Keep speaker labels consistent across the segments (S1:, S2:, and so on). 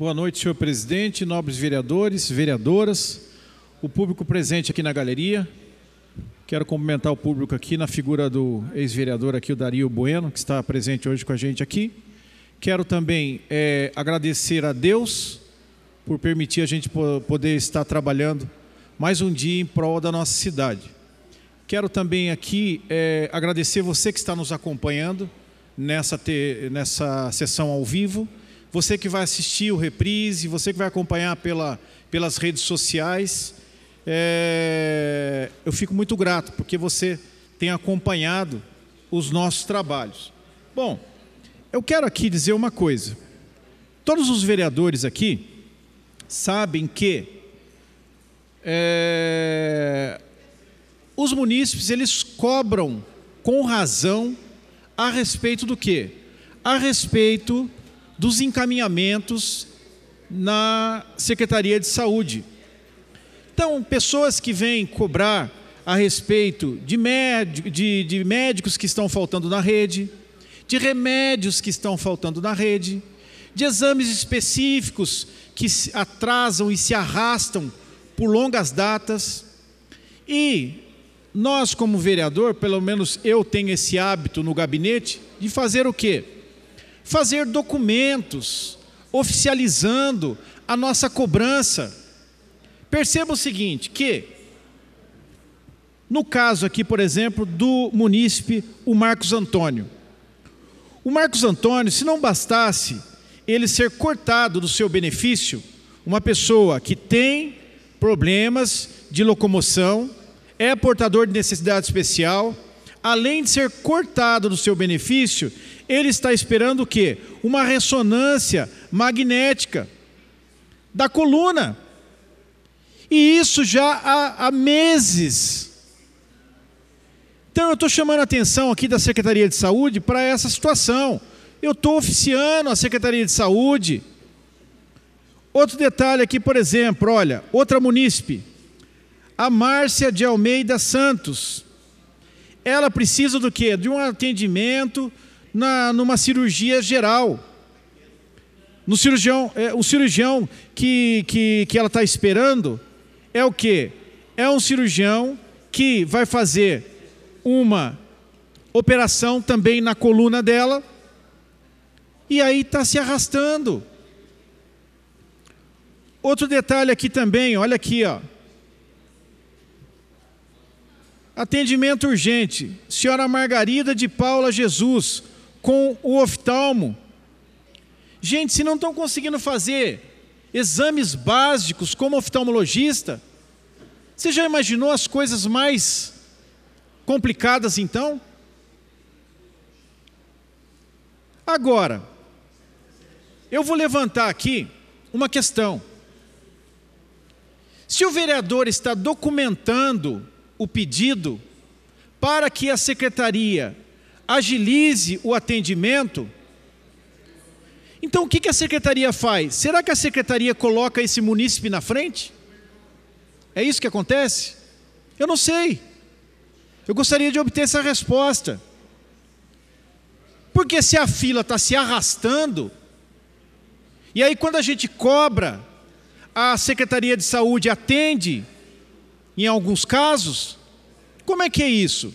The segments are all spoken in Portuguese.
S1: Boa noite, senhor presidente, nobres vereadores, vereadoras, o público presente aqui na galeria. Quero cumprimentar o público aqui na figura do ex-vereador aqui, o Dario Bueno, que está presente hoje com a gente aqui. Quero também é, agradecer a Deus por permitir a gente poder estar trabalhando mais um dia em prol da nossa cidade. Quero também aqui é, agradecer você que está nos acompanhando nessa, te, nessa sessão ao vivo você que vai assistir o reprise, você que vai acompanhar pela, pelas redes sociais. É, eu fico muito grato porque você tem acompanhado os nossos trabalhos. Bom, eu quero aqui dizer uma coisa. Todos os vereadores aqui sabem que é, os munícipes eles cobram com razão a respeito do quê? A respeito dos encaminhamentos na Secretaria de Saúde. Então, pessoas que vêm cobrar a respeito de, de, de médicos que estão faltando na rede, de remédios que estão faltando na rede, de exames específicos que se atrasam e se arrastam por longas datas. E nós, como vereador, pelo menos eu tenho esse hábito no gabinete, de fazer o quê? fazer documentos oficializando a nossa cobrança. Perceba o seguinte, que no caso aqui, por exemplo, do munícipe, o Marcos Antônio. O Marcos Antônio, se não bastasse ele ser cortado do seu benefício, uma pessoa que tem problemas de locomoção, é portador de necessidade especial, além de ser cortado do seu benefício, ele está esperando o quê? Uma ressonância magnética da coluna. E isso já há, há meses. Então eu estou chamando a atenção aqui da Secretaria de Saúde para essa situação. Eu estou oficiando a Secretaria de Saúde. Outro detalhe aqui, por exemplo, olha, outra munícipe, a Márcia de Almeida Santos. Ela precisa do quê? De um atendimento na, numa cirurgia geral. No cirurgião, é, o cirurgião que, que, que ela está esperando é o que? É um cirurgião que vai fazer uma operação também na coluna dela e aí está se arrastando. Outro detalhe aqui também, olha aqui, ó. Atendimento urgente. Senhora Margarida de Paula Jesus, com o oftalmo. Gente, se não estão conseguindo fazer exames básicos como oftalmologista, você já imaginou as coisas mais complicadas então? Agora, eu vou levantar aqui uma questão. Se o vereador está documentando o pedido para que a secretaria agilize o atendimento. Então, o que a secretaria faz? Será que a secretaria coloca esse munícipe na frente? É isso que acontece? Eu não sei. Eu gostaria de obter essa resposta. Porque se a fila está se arrastando, e aí quando a gente cobra, a Secretaria de Saúde atende, em alguns casos, como é que é isso?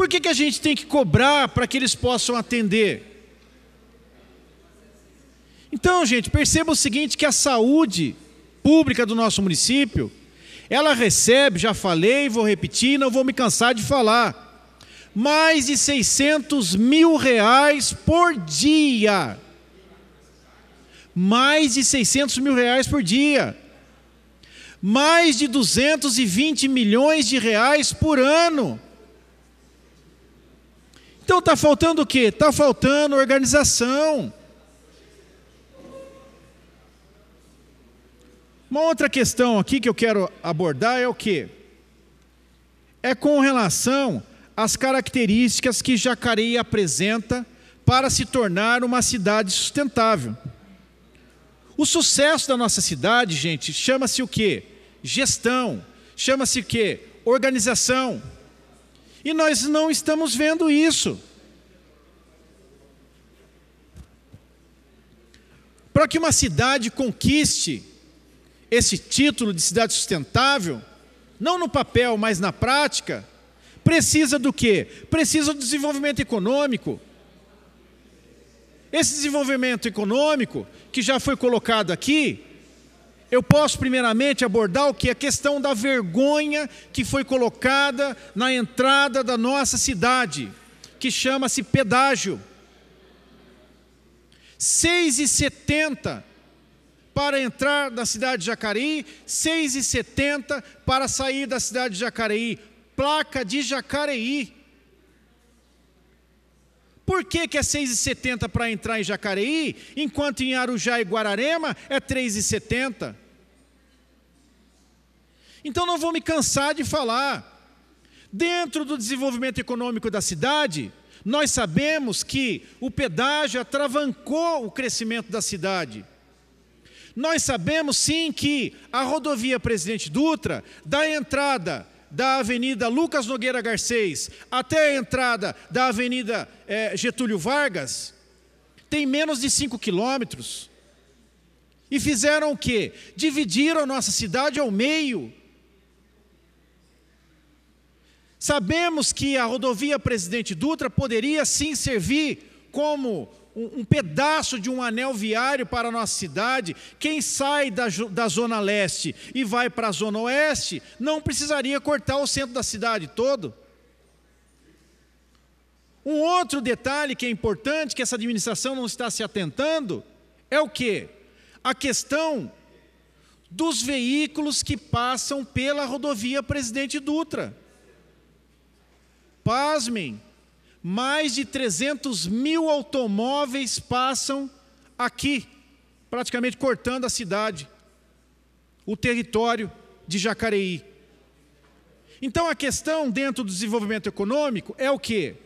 S1: por que, que a gente tem que cobrar para que eles possam atender? Então, gente, perceba o seguinte: que a saúde pública do nosso município, ela recebe, já falei, vou repetir, não vou me cansar de falar, mais de 600 mil reais por dia. Mais de 600 mil reais por dia. Mais de 220 milhões de reais por ano. Então está faltando o quê? Está faltando organização. Uma outra questão aqui que eu quero abordar é o quê? É com relação às características que Jacareí apresenta para se tornar uma cidade sustentável. O sucesso da nossa cidade, gente, chama-se o quê? Gestão. Chama-se o quê? Organização. E nós não estamos vendo isso. Para que uma cidade conquiste esse título de cidade sustentável, não no papel, mas na prática, precisa do quê? Precisa do desenvolvimento econômico. Esse desenvolvimento econômico, que já foi colocado aqui, eu posso primeiramente abordar o que? A questão da vergonha que foi colocada na entrada da nossa cidade, que chama-se pedágio. 6,70 para entrar da cidade de Jacareí, 6,70 para sair da cidade de Jacareí, placa de Jacareí. Por que, que é 6,70 para entrar em Jacareí, enquanto em Arujá e Guararema é 3,70? Então não vou me cansar de falar. Dentro do desenvolvimento econômico da cidade, nós sabemos que o pedágio atravancou o crescimento da cidade. Nós sabemos sim que a rodovia Presidente Dutra dá entrada da Avenida Lucas Nogueira Garcês até a entrada da Avenida é, Getúlio Vargas tem menos de 5 quilômetros. E fizeram o quê? Dividiram a nossa cidade ao meio. Sabemos que a rodovia Presidente Dutra poderia sim servir como um, um, pedaço de um anel viário para a nossa cidade, quem sai da, da zona leste e vai para a zona oeste, não precisaria cortar o centro da cidade todo. Um outro detalhe que é importante, que essa administração não está se atentando, é o que? A questão dos veículos que passam pela rodovia Presidente Dutra. Pasmem, mais de 300 mil automóveis passam aqui, praticamente cortando a cidade, o território de Jacareí. Então a questão dentro do desenvolvimento econômico é o quê?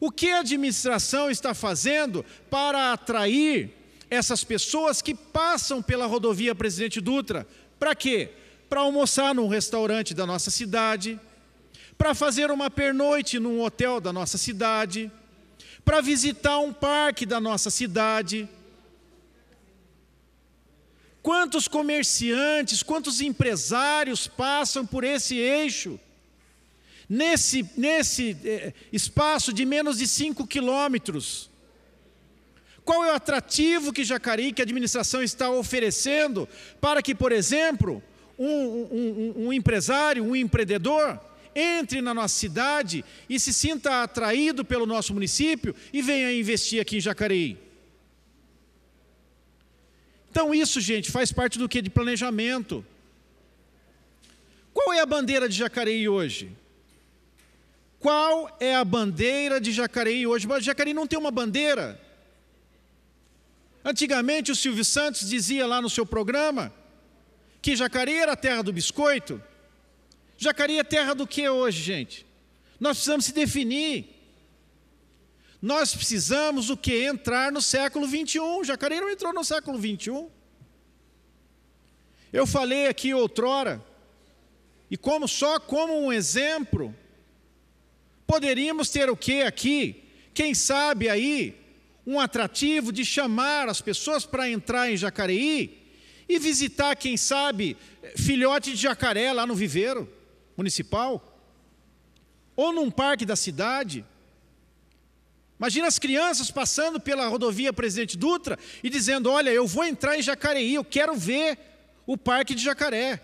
S1: O que a administração está fazendo para atrair essas pessoas que passam pela rodovia Presidente Dutra? Para quê? Para almoçar num restaurante da nossa cidade, para fazer uma pernoite num hotel da nossa cidade, para visitar um parque da nossa cidade. Quantos comerciantes, quantos empresários passam por esse eixo? Nesse, nesse eh, espaço de menos de 5 quilômetros. Qual é o atrativo que Jacareí, que a administração está oferecendo para que, por exemplo, um, um, um empresário, um empreendedor, entre na nossa cidade e se sinta atraído pelo nosso município e venha investir aqui em Jacareí. Então, isso, gente, faz parte do que? De planejamento. Qual é a bandeira de Jacareí hoje? Qual é a bandeira de Jacareí hoje? Mas Jacareí não tem uma bandeira. Antigamente, o Silvio Santos dizia lá no seu programa que Jacareí era a terra do biscoito. Jacareí é terra do que hoje, gente? Nós precisamos se definir. Nós precisamos o que? Entrar no século 21. Jacareí não entrou no século 21. Eu falei aqui outrora, e como só como um exemplo, poderíamos ter o que aqui? Quem sabe aí um atrativo de chamar as pessoas para entrar em Jacareí e visitar, quem sabe, filhote de jacaré lá no viveiro municipal, ou num parque da cidade. Imagina as crianças passando pela rodovia Presidente Dutra e dizendo: Olha, eu vou entrar em Jacareí, eu quero ver o parque de Jacaré.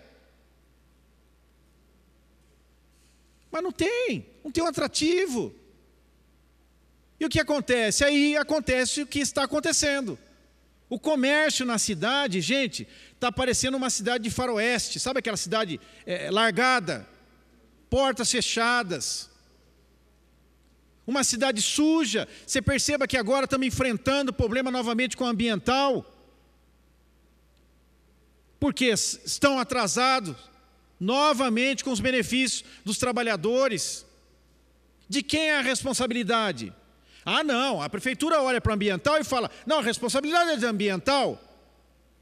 S1: Mas não tem, não tem um atrativo. E o que acontece? Aí acontece o que está acontecendo. O comércio na cidade, gente, está parecendo uma cidade de faroeste, sabe aquela cidade é, largada, portas fechadas, uma cidade suja. Você perceba que agora estamos enfrentando o problema novamente com o ambiental, porque estão atrasados novamente com os benefícios dos trabalhadores. De quem é a responsabilidade? Ah, não, a prefeitura olha para o ambiental e fala: não, a responsabilidade é do ambiental.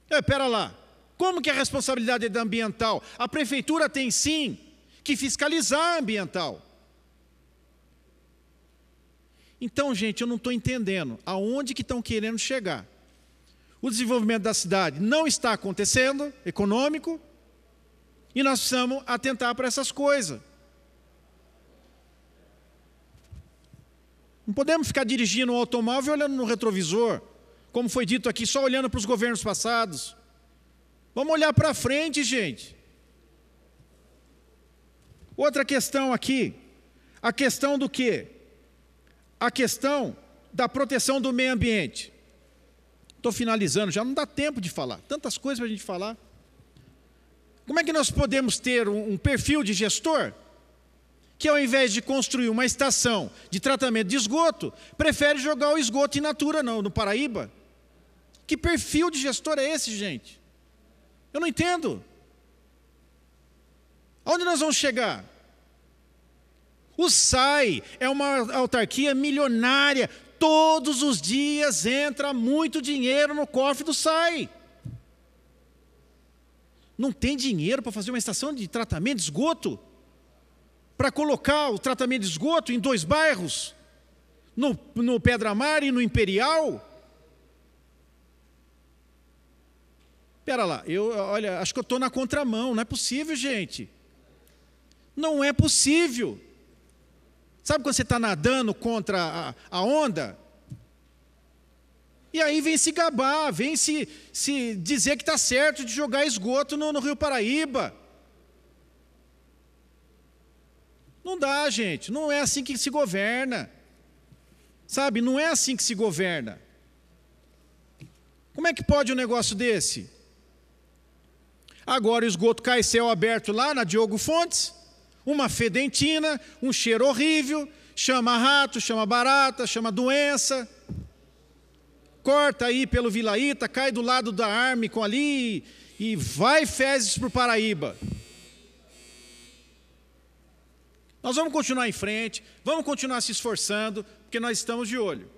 S1: É, pera lá, como que é a responsabilidade é do ambiental? A prefeitura tem sim que fiscalizar ambiental. Então, gente, eu não estou entendendo aonde que estão querendo chegar. O desenvolvimento da cidade não está acontecendo, econômico, e nós precisamos atentar para essas coisas. Não podemos ficar dirigindo um automóvel olhando no retrovisor, como foi dito aqui, só olhando para os governos passados. Vamos olhar para frente, gente. Outra questão aqui, a questão do quê? A questão da proteção do meio ambiente. Estou finalizando, já não dá tempo de falar, tantas coisas para a gente falar. Como é que nós podemos ter um, um perfil de gestor que, ao invés de construir uma estação de tratamento de esgoto, prefere jogar o esgoto in natura não, no Paraíba? Que perfil de gestor é esse, gente? Eu não entendo. Onde nós vamos chegar? O SAI é uma autarquia milionária. Todos os dias entra muito dinheiro no cofre do SAI. Não tem dinheiro para fazer uma estação de tratamento de esgoto? Para colocar o tratamento de esgoto em dois bairros? No, no Pedra Mar e no Imperial? Pera lá, eu, olha, acho que eu estou na contramão, não é possível, gente. Não é possível. Sabe quando você está nadando contra a, a, onda? E aí vem se gabar, vem se, se dizer que está certo de jogar esgoto no, no Rio Paraíba. Não dá, gente. Não é assim que se governa. Sabe? Não é assim que se governa. Como é que pode um negócio desse? Agora o esgoto cai céu aberto lá na Diogo Fontes. Uma fedentina, um cheiro horrível, chama rato, chama barata, chama doença. Corta aí pelo Vilaíta, cai do lado da com ali e vai fezes para o Paraíba. Nós vamos continuar em frente, vamos continuar se esforçando, porque nós estamos de olho.